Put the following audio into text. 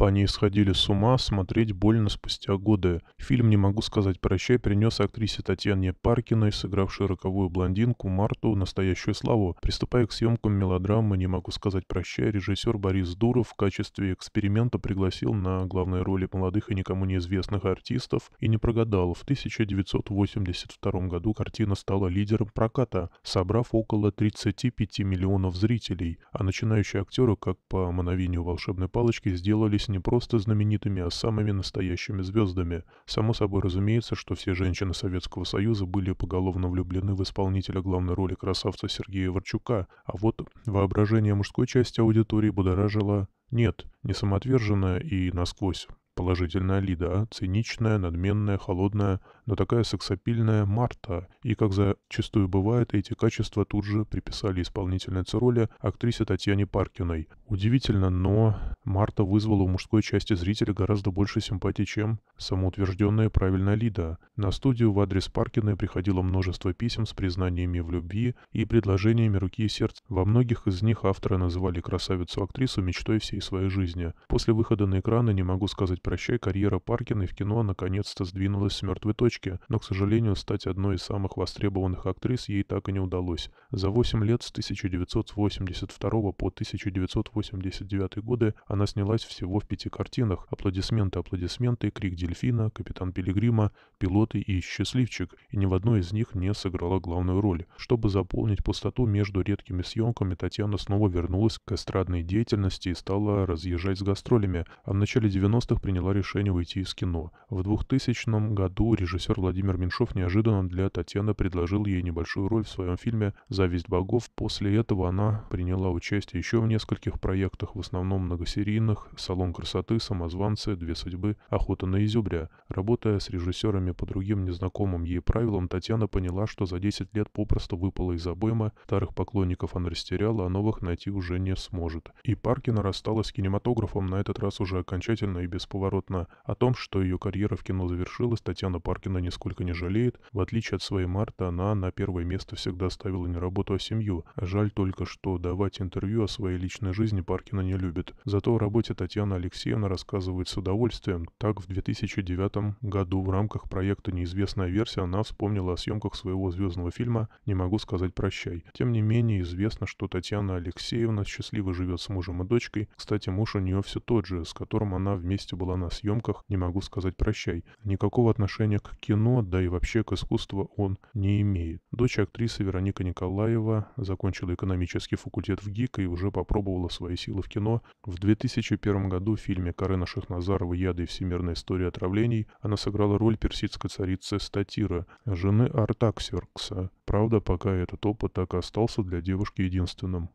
По ней сходили с ума, смотреть больно спустя годы. Фильм «Не могу сказать прощай» принес актрисе Татьяне Паркиной, сыгравшей роковую блондинку Марту, настоящую славу. Приступая к съемкам мелодрамы «Не могу сказать прощай», режиссер Борис Дуров в качестве эксперимента пригласил на главные роли молодых и никому неизвестных артистов и не прогадал. В 1982 году картина стала лидером проката, собрав около 35 миллионов зрителей, а начинающие актеры, как по мановению волшебной палочки, сделались не просто знаменитыми, а самыми настоящими звездами. Само собой разумеется, что все женщины Советского Союза были поголовно влюблены в исполнителя главной роли красавца Сергея Ворчука, а вот воображение мужской части аудитории будоражило «нет, не самоотверженная и насквозь». Положительная Лида, циничная, надменная, холодная, но такая сексапильная Марта, и, как зачастую бывает, эти качества тут же приписали исполнительнице роли актрисе Татьяне Паркиной. Удивительно, но Марта вызвала у мужской части зрителя гораздо больше симпатии, чем самоутвержденная правильная Лида. На студию в адрес Паркиной приходило множество писем с признаниями в любви и предложениями руки и сердца. Во многих из них авторы называли красавицу-актрису мечтой всей своей жизни. После выхода на экраны «Не могу сказать прощай» карьера Паркиной в кино наконец-то сдвинулась с мертвой точки девочки, но, к сожалению, стать одной из самых востребованных актрис ей так и не удалось. За 8 лет с 1982 по 1989 годы она снялась всего в пяти картинах «Аплодисменты, аплодисменты», «Крик дельфина», «Капитан Пилигрима», «Пилоты» и «Счастливчик», и ни в одной из них не сыграла главную роль. Чтобы заполнить пустоту между редкими съемками, Татьяна снова вернулась к эстрадной деятельности и стала разъезжать с гастролями, а в начале 90-х приняла решение уйти из кино. В 2000 году режиссер режиссер Владимир Меньшов неожиданно для Татьяны предложил ей небольшую роль в своем фильме «Зависть богов». После этого она приняла участие еще в нескольких проектах, в основном многосерийных «Салон красоты», «Самозванцы», «Две судьбы», «Охота на изюбря». Работая с режиссерами по другим незнакомым ей правилам, Татьяна поняла, что за 10 лет попросту выпала из обоймы, старых поклонников она растеряла, а новых найти уже не сможет. И Паркина рассталась с кинематографом на этот раз уже окончательно и бесповоротно. О том, что ее карьера в кино завершилась, Татьяна Паркина Пушкина нисколько не жалеет. В отличие от своей Марты, она на первое место всегда ставила не работу, а семью. Жаль только, что давать интервью о своей личной жизни Паркина не любит. Зато о работе Татьяна Алексеевна рассказывает с удовольствием. Так, в 2009 году в рамках проекта «Неизвестная версия» она вспомнила о съемках своего звездного фильма «Не могу сказать прощай». Тем не менее, известно, что Татьяна Алексеевна счастливо живет с мужем и дочкой. Кстати, муж у нее все тот же, с которым она вместе была на съемках «Не могу сказать прощай». Никакого отношения к кино, да и вообще к искусству он не имеет. Дочь актрисы Вероника Николаева закончила экономический факультет в ГИК и уже попробовала свои силы в кино. В 2001 году в фильме Карена Шахназарова «Яды и всемирная история отравлений» она сыграла роль персидской царицы Статира, жены Артаксеркса. Правда, пока этот опыт так и остался для девушки единственным.